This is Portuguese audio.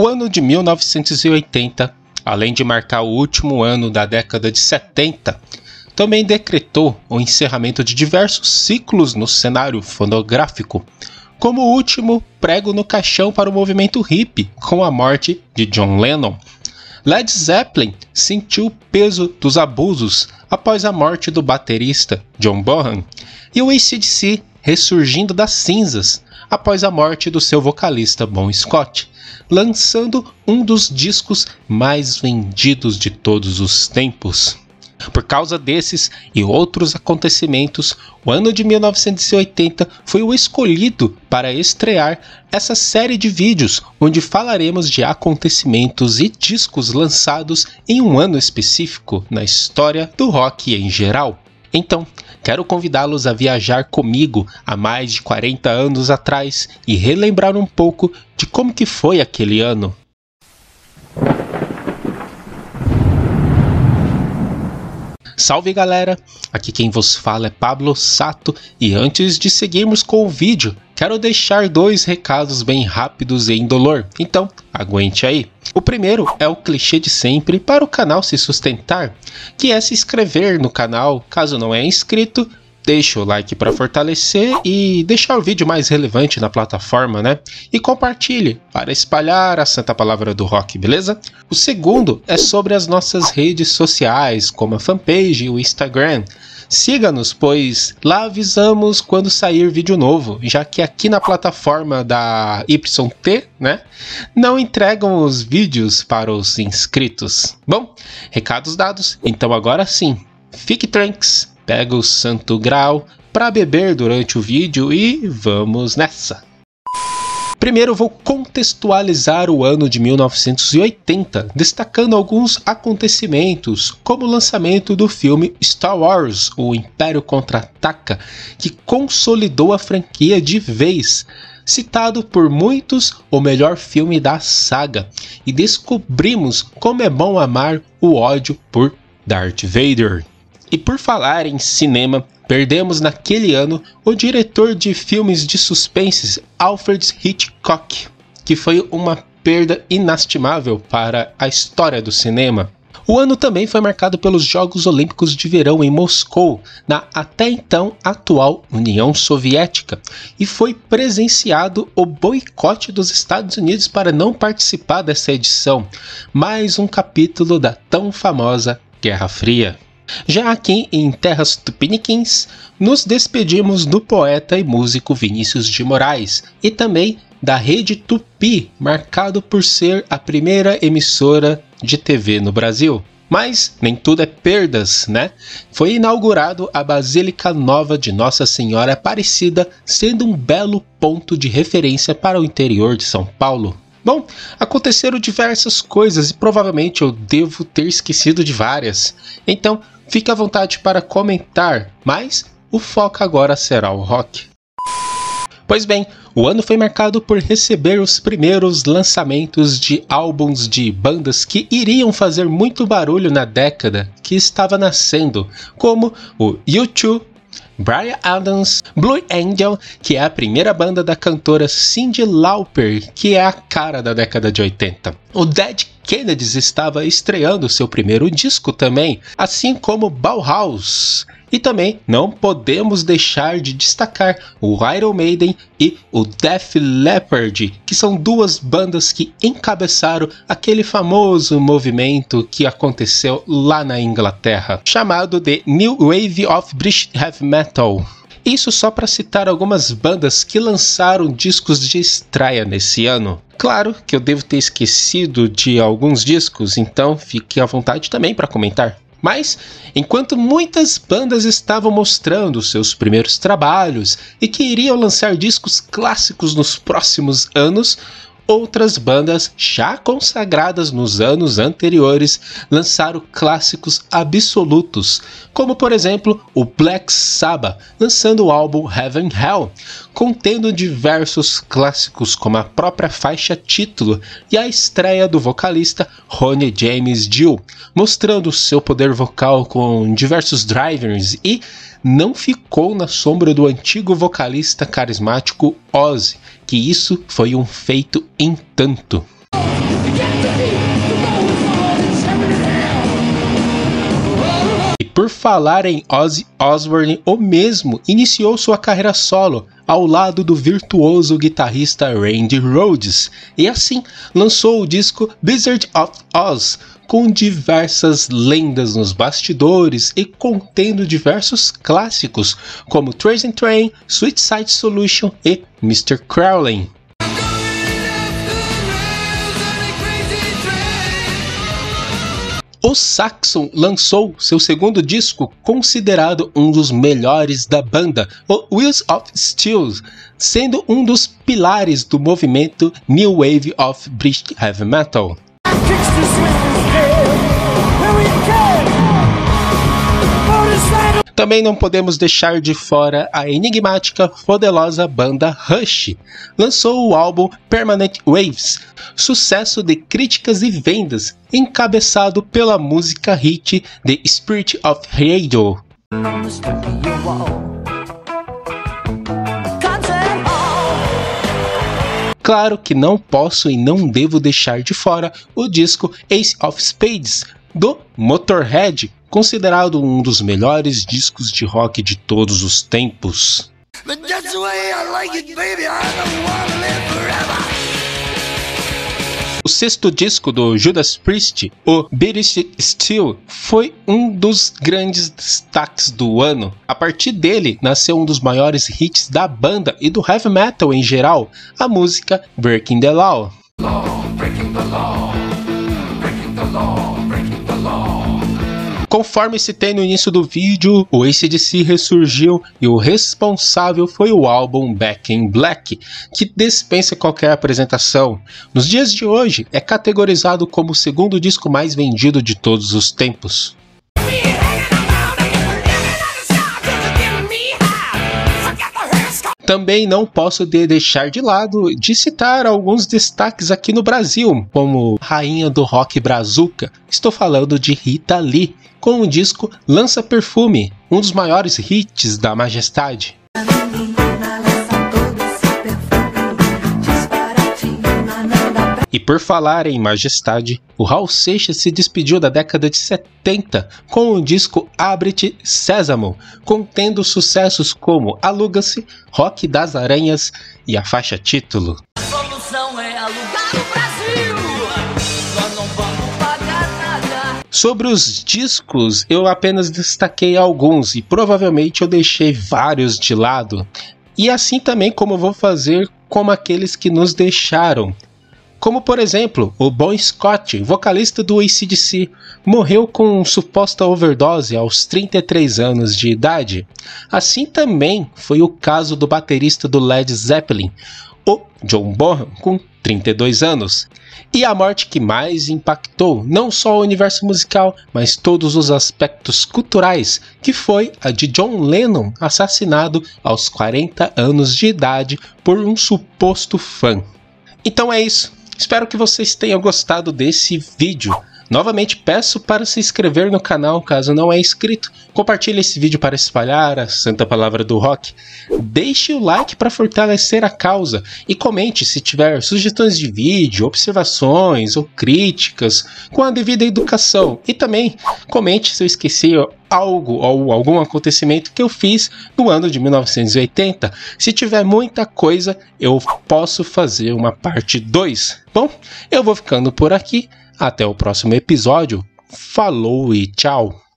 O ano de 1980, além de marcar o último ano da década de 70, também decretou o encerramento de diversos ciclos no cenário fonográfico, como o último prego no caixão para o movimento hip, com a morte de John Lennon. Led Zeppelin sentiu o peso dos abusos após a morte do baterista John Bonham e o ACDC ressurgindo das cinzas após a morte do seu vocalista Bon Scott, lançando um dos discos mais vendidos de todos os tempos. Por causa desses e outros acontecimentos, o ano de 1980 foi o escolhido para estrear essa série de vídeos onde falaremos de acontecimentos e discos lançados em um ano específico na história do rock em geral. Então, quero convidá-los a viajar comigo há mais de 40 anos atrás e relembrar um pouco de como que foi aquele ano. Salve galera! Aqui quem vos fala é Pablo Sato e antes de seguirmos com o vídeo, quero deixar dois recados bem rápidos e indolor. Então, aguente aí. O primeiro é o clichê de sempre para o canal se sustentar, que é se inscrever no canal, caso não é inscrito, deixa o like para fortalecer e deixar o vídeo mais relevante na plataforma, né? E compartilhe para espalhar a santa palavra do rock, beleza? O segundo é sobre as nossas redes sociais, como a fanpage e o Instagram. Siga-nos, pois lá avisamos quando sair vídeo novo, já que aqui na plataforma da YT, né, não entregam os vídeos para os inscritos. Bom, recados dados, então agora sim, fique tranks, pega o santo grau para beber durante o vídeo e vamos nessa! Primeiro, vou contextualizar o ano de 1980, destacando alguns acontecimentos, como o lançamento do filme Star Wars: O Império Contra-Ataca, que consolidou a franquia de vez citado por muitos o melhor filme da saga, e descobrimos como é bom amar o ódio por Darth Vader. E por falar em cinema, perdemos naquele ano o diretor de filmes de suspense Alfred Hitchcock, que foi uma perda inestimável para a história do cinema. O ano também foi marcado pelos Jogos Olímpicos de Verão em Moscou, na até então atual União Soviética, e foi presenciado o boicote dos Estados Unidos para não participar dessa edição mais um capítulo da tão famosa Guerra Fria. Já aqui em Terras Tupiniquins, nos despedimos do poeta e músico Vinícius de Moraes e também da Rede Tupi, marcado por ser a primeira emissora de TV no Brasil. Mas nem tudo é perdas, né? Foi inaugurado a Basílica Nova de Nossa Senhora Aparecida, sendo um belo ponto de referência para o interior de São Paulo. Bom, aconteceram diversas coisas e provavelmente eu devo ter esquecido de várias. Então, Fique à vontade para comentar, mas o foco agora será o rock. Pois bem, o ano foi marcado por receber os primeiros lançamentos de álbuns de bandas que iriam fazer muito barulho na década que estava nascendo, como o U2, Brian Adams, Blue Angel, que é a primeira banda da cantora Cyndi Lauper, que é a cara da década de 80. O Dead Kennedys estava estreando seu primeiro disco também, assim como Bauhaus. E também não podemos deixar de destacar o Iron Maiden e o Def Leppard, que são duas bandas que encabeçaram aquele famoso movimento que aconteceu lá na Inglaterra, chamado de New Wave of British Heavy Metal. Isso só para citar algumas bandas que lançaram discos de estreia nesse ano. Claro que eu devo ter esquecido de alguns discos, então fique à vontade também para comentar. Mas, enquanto muitas bandas estavam mostrando seus primeiros trabalhos e que iriam lançar discos clássicos nos próximos anos, outras bandas já consagradas nos anos anteriores lançaram clássicos absolutos, como por exemplo o Black Sabbath, lançando o álbum Heaven Hell, contendo diversos clássicos como a própria faixa título e a estreia do vocalista Ronnie James Dio, mostrando seu poder vocal com diversos drivers e não ficou na sombra do antigo vocalista carismático Ozzy, que isso foi um feito em tanto. falar em Ozzy Osbourne, o mesmo iniciou sua carreira solo ao lado do virtuoso guitarrista Randy Rhodes e assim lançou o disco Blizzard of Oz, com diversas lendas nos bastidores e contendo diversos clássicos como Trace Train, Sweet Side Solution e Mr. Crowley. O Saxon lançou seu segundo disco, considerado um dos melhores da banda, o Wheels of Steel, sendo um dos pilares do movimento New Wave of British Heavy Metal. Também não podemos deixar de fora a enigmática, poderosa banda Rush. Lançou o álbum Permanent Waves, sucesso de críticas e vendas, encabeçado pela música hit The Spirit of Radio. Claro que não posso e não devo deixar de fora o disco Ace of Spades do Motorhead, considerado um dos melhores discos de rock de todos os tempos. O sexto disco do Judas Priest, o British Steel, foi um dos grandes destaques do ano. A partir dele nasceu um dos maiores hits da banda e do heavy metal em geral, a música Breaking the Law. law breaking the law. Conforme citei no início do vídeo, o ACDC ressurgiu e o responsável foi o álbum Back in Black, que dispensa qualquer apresentação. Nos dias de hoje, é categorizado como o segundo disco mais vendido de todos os tempos. Também não posso de deixar de lado de citar alguns destaques aqui no Brasil, como rainha do rock brazuca. Estou falando de Rita Lee, com o disco Lança Perfume, um dos maiores hits da Majestade. E por falar em majestade, o Raul Seixas se despediu da década de 70 com o disco Abre-te Sésamo, contendo sucessos como Aluga-se, Rock das Aranhas e a faixa título. É Sobre os discos, eu apenas destaquei alguns e provavelmente eu deixei vários de lado. E assim também como vou fazer como aqueles que nos deixaram. Como, por exemplo, o Bon Scott, vocalista do ACDC, morreu com suposta overdose aos 33 anos de idade. Assim também foi o caso do baterista do Led Zeppelin, o John Bonham, com 32 anos. E a morte que mais impactou não só o universo musical, mas todos os aspectos culturais, que foi a de John Lennon, assassinado aos 40 anos de idade por um suposto fã. Então é isso. Espero que vocês tenham gostado desse vídeo. Novamente peço para se inscrever no canal caso não é inscrito, compartilhe esse vídeo para espalhar a santa palavra do rock, deixe o like para fortalecer a causa e comente se tiver sugestões de vídeo, observações ou críticas com a devida educação e também comente se eu esqueci algo ou algum acontecimento que eu fiz no ano de 1980. Se tiver muita coisa, eu posso fazer uma parte 2. Bom, eu vou ficando por aqui. Até o próximo episódio. Falou e tchau!